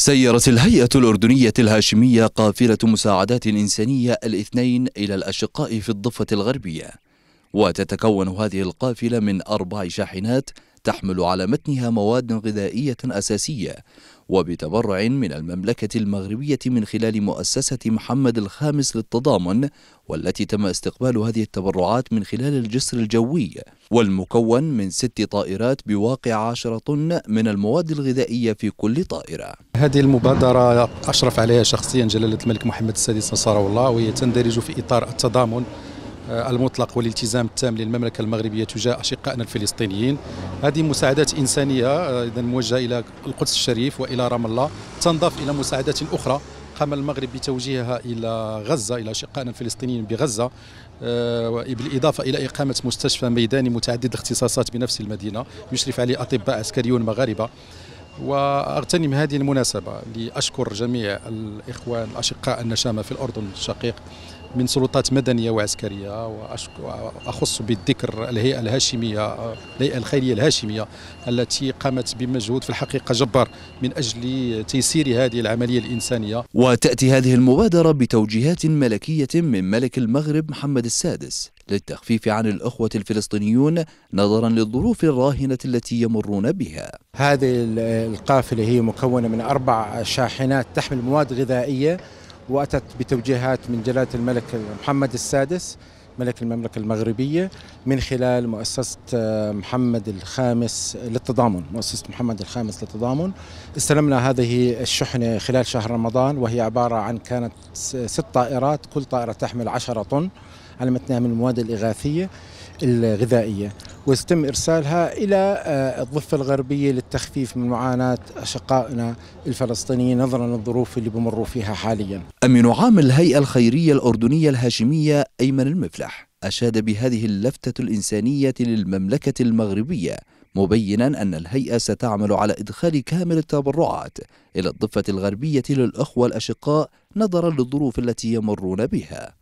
سيرت الهيئة الأردنية الهاشمية قافلة مساعدات إنسانية الاثنين إلى الأشقاء في الضفة الغربية وتتكون هذه القافلة من أربع شاحنات تحمل على متنها مواد غذائية أساسية وبتبرع من المملكة المغربية من خلال مؤسسة محمد الخامس للتضامن والتي تم استقبال هذه التبرعات من خلال الجسر الجوي والمكون من ست طائرات بواقع عشرة طن من المواد الغذائية في كل طائرة هذه المبادرة أشرف عليها شخصيا جلالة الملك محمد السادس نصره الله وهي تندرج في إطار التضامن آه، المطلق والالتزام التام للمملكة المغربية تجاه أشقائنا الفلسطينيين هذه مساعدات إنسانية آه، إذا موجهة إلى القدس الشريف وإلى رام الله تنضاف إلى مساعدات أخرى قام المغرب بتوجيهها إلى غزة إلى أشقائنا الفلسطينيين بغزة آه، بالإضافة إلى إقامة مستشفى ميداني متعدد الاختصاصات بنفس المدينة يشرف عليه أطباء عسكريون مغاربة واغتنم هذه المناسبه لاشكر جميع الاخوان الاشقاء النشامه في الاردن الشقيق من سلطات مدنيه وعسكريه واخص بالذكر الهيئه الهاشميه الهيئه الخيريه الهاشميه التي قامت بمجهود في الحقيقه جبار من اجل تيسير هذه العمليه الانسانيه. وتاتي هذه المبادره بتوجيهات ملكيه من ملك المغرب محمد السادس للتخفيف عن الأخوة الفلسطينيون نظرا للظروف الراهنة التي يمرون بها هذه القافلة هي مكونة من أربع شاحنات تحمل مواد غذائية وأتت بتوجيهات من جلالة الملك محمد السادس ملك المملكة المغربية من خلال مؤسسة آه، محمد الخامس للتضامن مؤسسة محمد الخامس للتضامن استلمنا هذه الشحنة خلال شهر رمضان وهي عبارة عن كانت ست طائرات كل طائرة تحمل عشرة طن على متنها من المواد الإغاثية الغذائية ويتم إرسالها إلى آه، الضفة الغربية للتخفيف من معاناة أشقائنا الفلسطينيين نظرا للظروف اللي بمروا فيها حاليا أمين عام الهيئة الخيرية الأردنية الهاشمية أيمن المفلح أشاد بهذه اللفتة الإنسانية للمملكة المغربية مبينا أن الهيئة ستعمل على إدخال كامل التبرعات إلى الضفة الغربية للأخوة الأشقاء نظرا للظروف التي يمرون بها